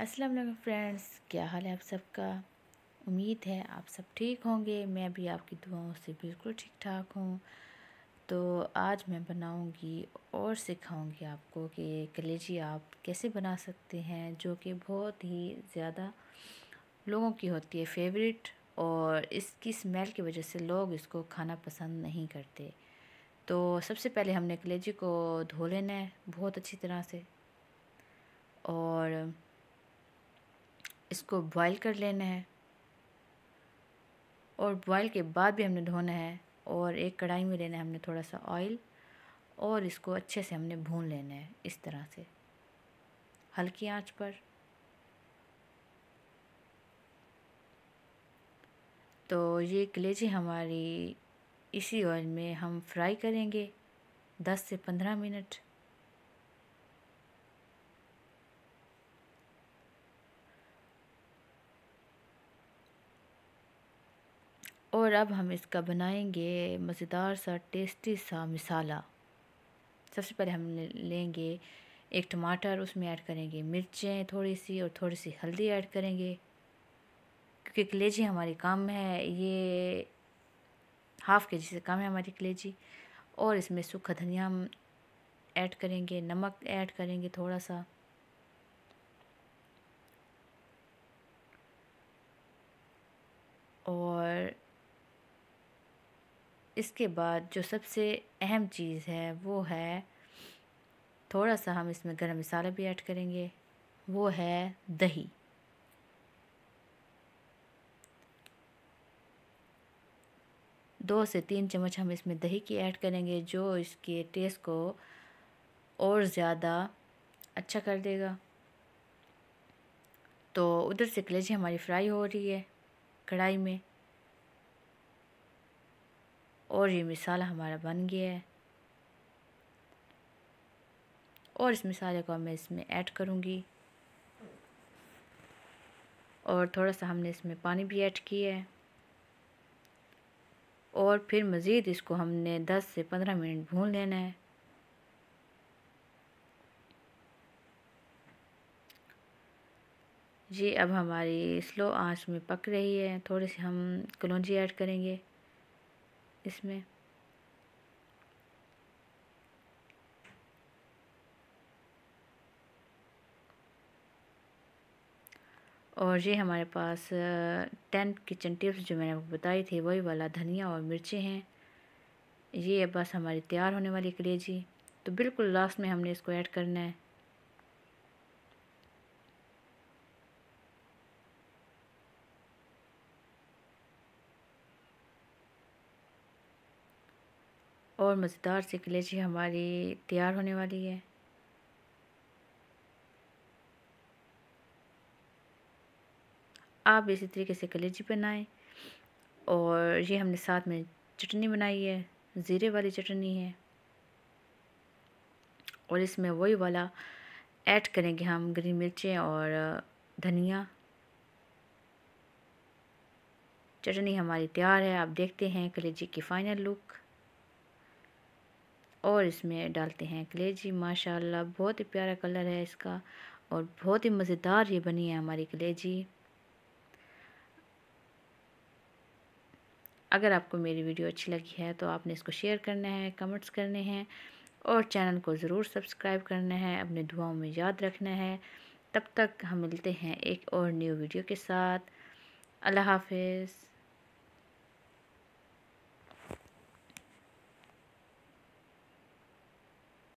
अस्सलाम वालेकुम फ्रेंड्स क्या हाल है आप सबका उम्मीद है आप सब ठीक होंगे मैं भी आपकी दुआओं से बिल्कुल ठीक ठाक हूँ तो आज मैं बनाऊँगी और सिखाऊँगी आपको कि कलेजी आप कैसे बना सकते हैं जो कि बहुत ही ज़्यादा लोगों की होती है फेवरेट और इसकी स्मेल की वजह से लोग इसको खाना पसंद नहीं करते तो सबसे पहले हमने कलेजी को धो लेना है बहुत अच्छी तरह से और इसको बॉईल कर लेना है और बॉईल के बाद भी हमने धोना है और एक कढ़ाई में लेना है हमने थोड़ा सा ऑयल और इसको अच्छे से हमने भून लेना है इस तरह से हल्की आंच पर तो ये कलेजी हमारी इसी ऑयल में हम फ्राई करेंगे दस से पंद्रह मिनट और अब हम इसका बनाएंगे मज़ेदार सा टेस्टी सा मिसाला सबसे पहले हम लेंगे एक टमाटर उसमें ऐड करेंगे मिर्चें थोड़ी सी और थोड़ी सी हल्दी ऐड करेंगे क्योंकि कलेजी हमारी कम है ये हाफ़ के जी से कम है हमारी कलेजी और इसमें सूखा धनिया हम ऐड करेंगे नमक ऐड करेंगे थोड़ा सा इसके बाद जो सबसे अहम चीज़ है वो है थोड़ा सा हम इसमें गरम मसाला भी ऐड करेंगे वो है दही दो से तीन चम्मच हम इसमें दही की ऐड करेंगे जो इसके टेस्ट को और ज़्यादा अच्छा कर देगा तो उधर से कलेजी हमारी फ्राई हो रही है कढ़ाई में और ये मिसाल हमारा बन गया है और इस मिसाले को मैं इसमें ऐड करूँगी और थोड़ा सा हमने इसमें पानी भी ऐड किया है और फिर मज़ीद इसको हमने 10 से 15 मिनट भून लेना है जी अब हमारी स्लो आंच में पक रही है थोड़ी सी हम कलौजी ऐड करेंगे इसमें और ये हमारे पास टेन किचन टिप्स जो मैंने आपको बताई थी वही वाला धनिया और मिर्ची हैं ये बस हमारी तैयार होने वाली कलेजी तो बिल्कुल लास्ट में हमने इसको ऐड करना है और मज़ेदार सी कलेजी हमारी तैयार होने वाली है आप इसी तरीके से कलेजी बनाएं और ये हमने साथ में चटनी बनाई है ज़ीरे वाली चटनी है और इसमें वही वाला ऐड करेंगे हम ग्रीन मिर्चें और धनिया चटनी हमारी तैयार है आप देखते हैं कलेजी की फ़ाइनल लुक और इसमें डालते हैं कलेजी माशाल्लाह बहुत ही प्यारा कलर है इसका और बहुत ही मज़ेदार ये बनी है हमारी कलेजी अगर आपको मेरी वीडियो अच्छी लगी है तो आपने इसको शेयर करना है कमेंट्स करने हैं और चैनल को ज़रूर सब्सक्राइब करना है अपने दुआओं में याद रखना है तब तक हम मिलते हैं एक और न्यू वीडियो के साथ अल्लाह हाफिज़